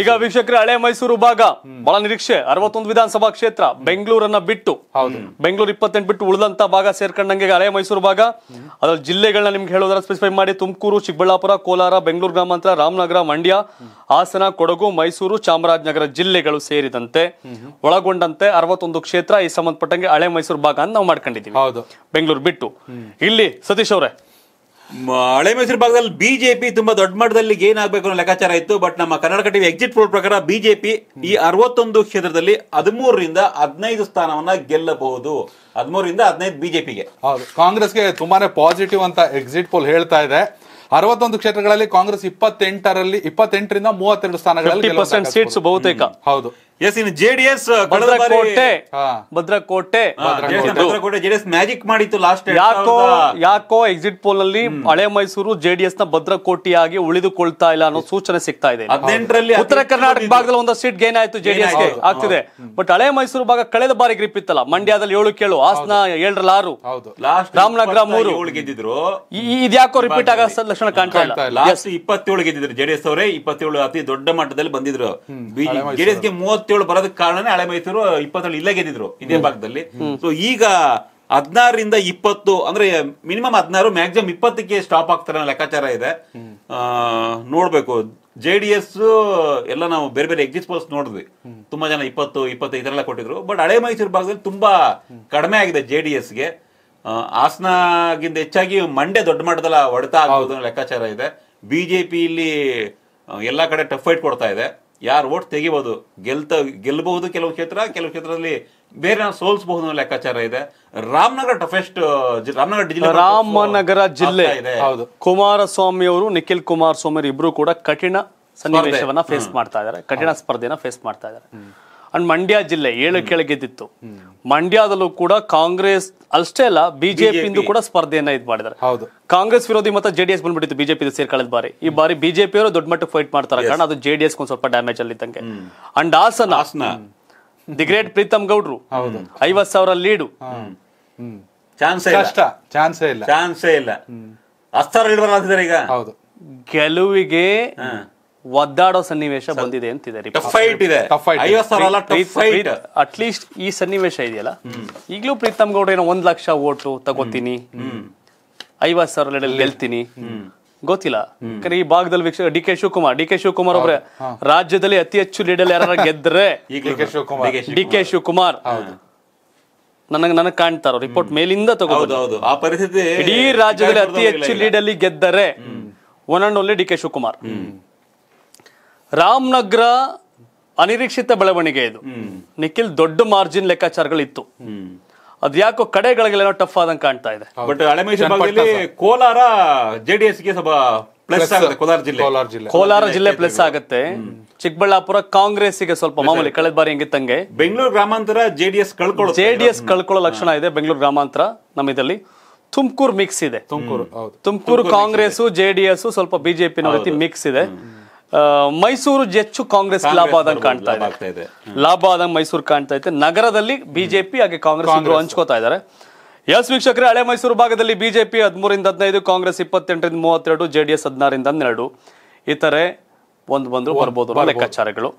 ಈಗ ವೀಕ್ಷಕರ ಹಳೆ ಮೈಸೂರು ಭಾಗ ಬಹಳ ನಿರೀಕ್ಷೆ ಅರವತ್ತೊಂದು ವಿಧಾನಸಭಾ ಕ್ಷೇತ್ರ ಬೆಂಗಳೂರನ್ನ ಬಿಟ್ಟು ಬೆಂಗಳೂರು ಇಪ್ಪತ್ತೆಂಟು ಬಿಟ್ಟು ಉಳಿದಂತ ಭಾಗ ಸೇರ್ಕಂಡಂಗೆ ಹಳೆ ಮೈಸೂರು ಭಾಗ ಅದ್ರಲ್ಲಿ ಜಿಲ್ಲೆಗಳನ್ನ ನಿಮ್ಗೆ ಹೇಳೋದ್ರ ಸ್ಪೆಸಿಫೈ ಮಾಡಿ ತುಮಕೂರು ಚಿಕ್ಕಬಳ್ಳಾಪುರ ಕೋಲಾರ ಬೆಂಗಳೂರು ಗ್ರಾಮಾಂತರ ರಾಮನಗರ ಮಂಡ್ಯ ಹಾಸನ ಕೊಡಗು ಮೈಸೂರು ಚಾಮರಾಜನಗರ ಜಿಲ್ಲೆಗಳು ಸೇರಿದಂತೆ ಒಳಗೊಂಡಂತೆ ಅರವತ್ತೊಂದು ಕ್ಷೇತ್ರ ಈ ಸಂಬಂಧಪಟ್ಟಂಗೆ ಹಳೆ ಮೈಸೂರು ಭಾಗ ಅಂತ ನಾವು ಮಾಡ್ಕೊಂಡಿದ್ದೀವಿ ಬೆಂಗಳೂರು ಬಿಟ್ಟು ಇಲ್ಲಿ ಸತೀಶ್ ಅವರೇ ಹಳೆ ಮೈಸೂರು ಭಾಗದಲ್ಲಿ ಬಿಜೆಪಿ ತುಂಬಾ ದೊಡ್ಡ ಮಟ್ಟದಲ್ಲಿ ಗೇನ್ ಆಗಬೇಕು ಅನ್ನೋ ಲೆಕ್ಕಾಚಾರ ಇತ್ತು ಬಟ್ ನಮ್ಮ ಕರ್ನಾಟಕ ಟಿವಿ ಎಕ್ಸಿಟ್ ಪೋಲ್ ಪ್ರಕಾರ ಬಿಜೆಪಿ ಈ ಅರವತ್ತೊಂದು ಕ್ಷೇತ್ರದಲ್ಲಿ ಹದಿಮೂರರಿಂದ ಹದಿನೈದು ಸ್ಥಾನವನ್ನ ಗೆಲ್ಲಬಹುದು ಹದಿಮೂರರಿಂದ ಹದಿನೈದು ಬಿಜೆಪಿಗೆ ಹೌದು ಕಾಂಗ್ರೆಸ್ಗೆ ತುಂಬಾನೇ ಪಾಸಿಟಿವ್ ಅಂತ ಎಕ್ಸಿಟ್ ಪೋಲ್ ಹೇಳ್ತಾ ಇದೆ ಅರವತ್ತೊಂದು ಕ್ಷೇತ್ರಗಳಲ್ಲಿ ಕಾಂಗ್ರೆಸ್ ಇಪ್ಪತ್ತೆಂಟರಲ್ಲಿ ಇಪ್ಪತ್ತೆಂಟರಿಂದ ಮೂವತ್ತೆರಡು ಸ್ಥಾನಗಳಲ್ಲಿ ಬಹುತೇಕ ಹೌದು ಎಸ್ ಇನ್ನು ಜೆಡಿಎಸ್ uh, ಭದ್ರಕೋಟೆ ಭದ್ರಕೋಟೆ ಭದ್ರಕೋಟೆ ಜೆಡಿಎಸ್ ಮ್ಯಾಜಿಕ್ ಮಾಡಿತ್ತು ಲಾಸ್ಟ್ ಯಾಕೋ ಯಾಕೋ ಎಕ್ಸಿಟ್ ಪೋಲ್ ಅಲ್ಲಿ ಹಳೆ ಮೈಸೂರು ಜೆಡಿಎಸ್ ನ ಭದ್ರಕೋಟಿಯಾಗಿ ಉಳಿದುಕೊಳ್ತಾ ಇಲ್ಲ ಅನ್ನೋ ಸೂಚನೆ ಸಿಗ್ತಾ ಇದೆ ಹದಿನೆಂಟರಲ್ಲಿ ಉತ್ತರ ಕರ್ನಾಟಕ ಭಾಗದಲ್ಲಿ ಒಂದು ಸೀಟ್ ಗೇನ್ ಆಯ್ತು ಜೆಡಿಎಸ್ ಗೆ ಆಗ್ತಿದೆ ಬಟ್ ಹಳೆ ಮೈಸೂರು ಭಾಗ ಕಳೆದ ಬಾರಿ ಗ್ರಿಪ್ ಇತ್ತಲ್ಲ ಮಂಡ್ಯದಲ್ಲಿ ಏಳು ಕೇಳು ಹಾಸನ ಏಳರಲ್ಲಿ ಆರು ರಾಮನಗರ ಮೂರು ಗೆದ್ದಿದ್ರು ಇದ್ಯಾಕೋ ರಿಪೀಟ್ ಆಗೋ ಲಕ್ಷಣ ಕಾಣ್ತಾ ಇಲ್ಲ ಲಾಸ್ಟ್ ಇಪ್ಪತ್ತೇಳು ಗೆದ್ದಿದ್ರು ಜೆಡಿಎಸ್ ಅವರೇ ಇಪ್ಪತ್ತೇಳು ಅತಿ ದೊಡ್ಡ ಮಟ್ಟದಲ್ಲಿ ಬಂದಿದ್ರು ಜೆಡಿಎಸ್ ಗೆ ಮೂವತ್ತು ಮೂವತ್ತೇಳು ಬರೋದಕ್ಕೆ ಕಾರಣನೇ ಹಳೆ ಮೈಸೂರು ಇಪ್ಪತ್ತೇಳು ಇಲ್ಲೇ ಗೆದ್ದಿದ್ರು ಇದೇ ಭಾಗದಲ್ಲಿ ಸೊ ಈಗ ಹದಿನಾರರಿಂದ ಇಪ್ಪತ್ತು ಅಂದ್ರೆ ಮಿನಿಮಮ್ ಹದಿನಾರು ಮ್ಯಾಕ್ಸಿಮಮ್ ಇಪ್ಪತ್ತಕ್ಕೆ ಸ್ಟಾಪ್ ಆಗ್ತಾರೆ ಲೆಕ್ಕಾಚಾರ ಇದೆ ನೋಡ್ಬೇಕು ಜೆ ಡಿ ಎಸ್ ಎಲ್ಲ ನಾವು ಬೇರೆ ಬೇರೆ ಎಕ್ಸಿಟ್ ಪೋಲ್ಸ್ ನೋಡಿದ್ವಿ ತುಂಬಾ ಜನ ಇಪ್ಪತ್ತು ಇಪ್ಪತ್ತು ಇದರೆಲ್ಲ ಕೊಟ್ಟಿದ್ರು ಬಟ್ ಹಳೆ ಮೈಸೂರು ಭಾಗದಲ್ಲಿ ತುಂಬಾ ಕಡಿಮೆ ಆಗಿದೆ ಜೆ ಡಿ ಎಸ್ಗೆ ಹಾಸನಗಿಂತ ಹೆಚ್ಚಾಗಿ ಮಂಡ್ಯ ದೊಡ್ಡ ಮಟ್ಟದಲ್ಲ ಹೊಡೆತ ಆಗೋದು ಲೆಕ್ಕಾಚಾರ ಇದೆ ಬಿಜೆಪಿ ಇಲ್ಲಿ ಎಲ್ಲಾ ಕಡೆ ಟಫ್ ಫೈಟ್ ಕೊಡ್ತಾ ಇದೆ ಯಾರು ಓಟ್ ತೆಗಿಬೋದು ಗೆಲ್ತ ಗೆಲ್ಲಬಹುದು ಕೆಲವು ಕ್ಷೇತ್ರ ಕೆಲವು ಕ್ಷೇತ್ರದಲ್ಲಿ ಬೇರೆ ನಾವು ಸೋಲ್ಸಬಹುದು ಲೆಕ್ಕಾಚಾರ ಇದೆ ರಾಮನಗರ ಟಫೆಸ್ಟ್ ರಾಮನಗರ ಜಿಲ್ಲೆ ರಾಮನಗರ ಜಿಲ್ಲೆ ಇದೆ ಹೌದು ಕುಮಾರಸ್ವಾಮಿ ಅವರು ನಿಖಿಲ್ ಕುಮಾರಸ್ವಾಮಿ ಇಬ್ರು ಕೂಡ ಕಠಿಣ ಸನ್ನಿವೇಶವನ್ನ ಫೇಸ್ ಮಾಡ್ತಾ ಇದ್ದಾರೆ ಕಠಿಣ ಸ್ಪರ್ಧೆಯನ್ನ ಫೇಸ್ ಮಾಡ್ತಾ ಇದ್ದಾರೆ ಅಂಡ್ ಮಂಡ್ಯ ಜಿಲ್ಲೆ ಏಳು ಕೆಳಗೆದ್ದಿತ್ತು ಮಂಡ್ಯದಲ್ಲೂ ಕೂಡ ಕಾಂಗ್ರೆಸ್ ಅಷ್ಟೇ ಅಲ್ಲ ಬಿಜೆಪಿಯಿಂದ ಕೂಡ ಸ್ಪರ್ಧೆಯನ್ನ ಇದ್ ಮಾಡಿದ್ದಾರೆ ಕಾಂಗ್ರೆಸ್ ವಿರೋಧಿ ಮತ್ತೆ ಜೆಡಿಎಸ್ ಬಂದ್ಬಿಟ್ಟಿತ್ತು ಬಿಜೆಪಿ ಸೇರ್ಕೊಳ್ಳೋದ್ ಬಾರಿ ಈ ಬಾರಿ ಬಿಜೆಪಿ ಅವರು ದೊಡ್ಡ ಮಟ್ಟ ಫೈಟ್ ಮಾಡ್ತಾರೆ ಕಾರಣ ಅದು ಜೆಡಿಎಸ್ ಒಂದ್ ಸ್ವಲ್ಪ ಡ್ಯಾಮೇಜ್ ಅಲ್ಲಿ ಇದ್ದಂಗೆ and Hassan the great Preetham ಗೌಡ್ರು ಐವತ್ ಸಾವಿರ ಲೀಡು ಚಾನ್ಸೇ ಇಲ್ಲ ಇಲ್ಲ ಈಗ ಗೆಲುವಿಗೆ ಒದ್ದಾಡೋ ಸನ್ನಿವೇಶ ಬಂದಿದೆ ಅಂತಿದೆ ಅಟ್ಲೀಸ್ಟ್ ಈ ಸನ್ನಿವೇಶ ಇದೆಯಲ್ಲ ಈಗಲೂ ಪ್ರೀತಮ್ ಗೌಡ ಏನೋ ಒಂದ್ ಲಕ್ಷ ಓಟು ತಗೋತೀನಿ ಐವತ್ ಸಾವಿರ ಗೆಲ್ತೀನಿ ಗೊತ್ತಿಲ್ಲ ಈ ಭಾಗದಲ್ಲಿ ವೀಕ್ಷಕ D K Shivakumar D K Shivakumar ಒಬ್ರೆ ರಾಜ್ಯದಲ್ಲಿ ಅತಿ ಹೆಚ್ಚು ಲೀಡಲ್ಲಿ ಯಾರು ಗೆದ್ರೆ ಡಿ ಕೆ ಶಿವಕುಮಾರ್ ನನಗೆ ನನಗೆ ಕಾಣ್ತಾರ ರಿಪೋರ್ಟ್ ಮೇಲಿಂದ ತಗೋಬಹುದು ಆ ಪರಿಸ್ಥಿತಿ ಇಡೀ ರಾಜ್ಯದಲ್ಲಿ ಅತಿ ಹೆಚ್ಚು ಲೀಡಲ್ಲಿ ಗೆದ್ದರೆ one and only D K Shivakumar Ramanagara ಅನಿರೀಕ್ಷಿತ ಬೆಳವಣಿಗೆ ಇದು ನಿಖಿಲ್ ದೊಡ್ಡ ಮಾರ್ಜಿನ್ ಇತ್ತು ಅದ್ ಯಾಕೋ ಕಡೆಗಳಿಗೆಲ್ಲ ಟಫ್ ಆದಂಗೆ ಕಾಣ್ತಾ ಇದೆ ಕೋಲಾರ ಜೆಡಿಎಸ್ ಗೆ ಕೋಲಾರ ಜಿಲ್ಲೆ ಕೋಲಾರ ಜಿಲ್ಲೆ ಪ್ಲಸ್ ಆಗುತ್ತೆ ಚಿಕ್ಕಬಳ್ಳಾಪುರ ಕಾಂಗ್ರೆಸ್ ಗೆ ಸ್ವಲ್ಪ ಮಾಮೂಲಿ ಕಳೆದ ಬಾರಿ ಹೆಂಗಿತ್ತಂಗೆ ಬೆಂಗಳೂರು ಗ್ರಾಮಾಂತರ ಜೆಡಿಎಸ್ ಕಳ್ಕೊಳ್ಳೋ ಜೆಡಿಎಸ್ ಕಳ್ಕೊಳ್ಳೋ ಲಕ್ಷಣ ಇದೆ ಬೆಂಗಳೂರು ಗ್ರಾಮಾಂತರ ನಮ್ಮ ಇದರಲ್ಲಿ ತುಮಕೂರು ಮಿಕ್ಸ್ ಇದೆ ತುಮಕೂರು ತುಮಕೂರು ಕಾಂಗ್ರೆಸ್ ಜೆಡಿಎಸ್ ಸ್ವಲ್ಪ ಬಿಜೆಪಿ ಮಿಕ್ಸ್ ಇದೆ ಮೈಸೂರು ಹೆಚ್ಚು ಕಾಂಗ್ರೆಸ್ ಲಾಭ ಆದಂಗೆ ಕಾಣ್ತಾ ಇದೆ ಲಾಭ ಆದಂಗೆ ಮೈಸೂರು ಕಾಣ್ತಾ ಇದೆ ನಗರದಲ್ಲಿ ಬಿಜೆಪಿ ಹಾಗೆ ಕಾಂಗ್ರೆಸ್ ಹಂಚ್ಕೋತಾ ಇದ್ದಾರೆ ಎಸ್ ವೀಕ್ಷಕರೇ ಹಳೆ ಮೈಸೂರು ಭಾಗದಲ್ಲಿ ಬಿಜೆಪಿ ಹದಿಮೂರಿಂದ ಹದಿನೈದು ಕಾಂಗ್ರೆಸ್ ಇಪ್ಪತ್ತೆಂಟರಿಂದ ಮೂವತ್ತೆರಡು ಜೆಡಿಎಸ್ ಹದ್ನಾರಿಂದ ಹನ್ನೆರಡು ಇತರೆ ಒಂದು ಬಂದು ಬರ್ಬೋದು ಲೆಕ್ಕಾಚಾರಗಳು